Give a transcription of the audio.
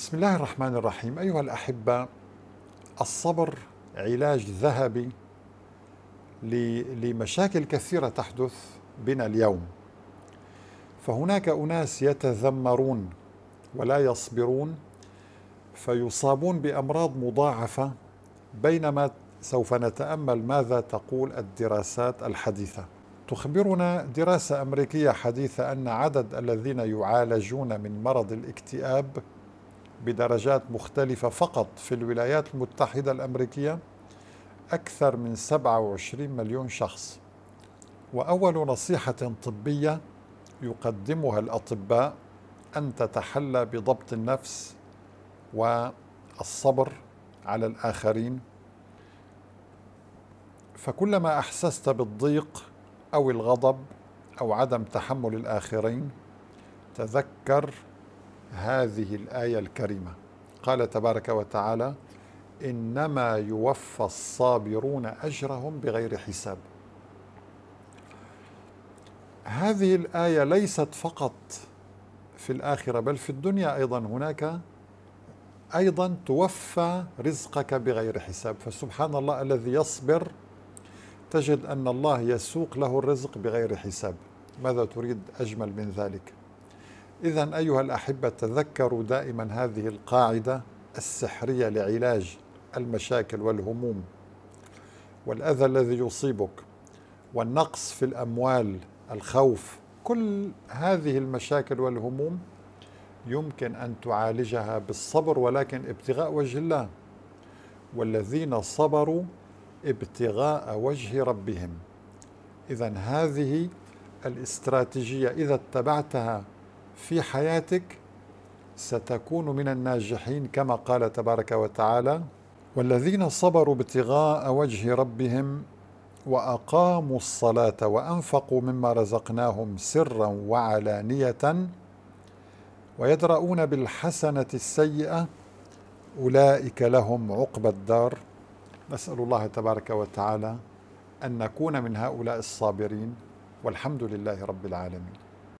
بسم الله الرحمن الرحيم أيها الأحبة الصبر علاج ذهبي لمشاكل كثيرة تحدث بنا اليوم فهناك أناس يتذمرون ولا يصبرون فيصابون بأمراض مضاعفة بينما سوف نتأمل ماذا تقول الدراسات الحديثة تخبرنا دراسة أمريكية حديثة أن عدد الذين يعالجون من مرض الاكتئاب بدرجات مختلفة فقط في الولايات المتحدة الأمريكية أكثر من 27 مليون شخص وأول نصيحة طبية يقدمها الأطباء أن تتحلى بضبط النفس والصبر على الآخرين فكلما أحسست بالضيق أو الغضب أو عدم تحمل الآخرين تذكر هذه الآية الكريمة قال تبارك وتعالى إنما يوفى الصابرون أجرهم بغير حساب هذه الآية ليست فقط في الآخرة بل في الدنيا أيضا هناك أيضا توفى رزقك بغير حساب فسبحان الله الذي يصبر تجد أن الله يسوق له الرزق بغير حساب ماذا تريد أجمل من ذلك؟ إذا أيها الأحبة تذكروا دائما هذه القاعدة السحرية لعلاج المشاكل والهموم والأذى الذي يصيبك والنقص في الأموال الخوف كل هذه المشاكل والهموم يمكن أن تعالجها بالصبر ولكن ابتغاء وجه الله والذين صبروا ابتغاء وجه ربهم إذا هذه الاستراتيجية إذا اتبعتها في حياتك ستكون من الناجحين كما قال تبارك وتعالى والذين صبروا ابتغاء وجه ربهم واقاموا الصلاه وانفقوا مما رزقناهم سرا وعلانيه ويدرؤون بالحسنه السيئه اولئك لهم عقبى الدار نسال الله تبارك وتعالى ان نكون من هؤلاء الصابرين والحمد لله رب العالمين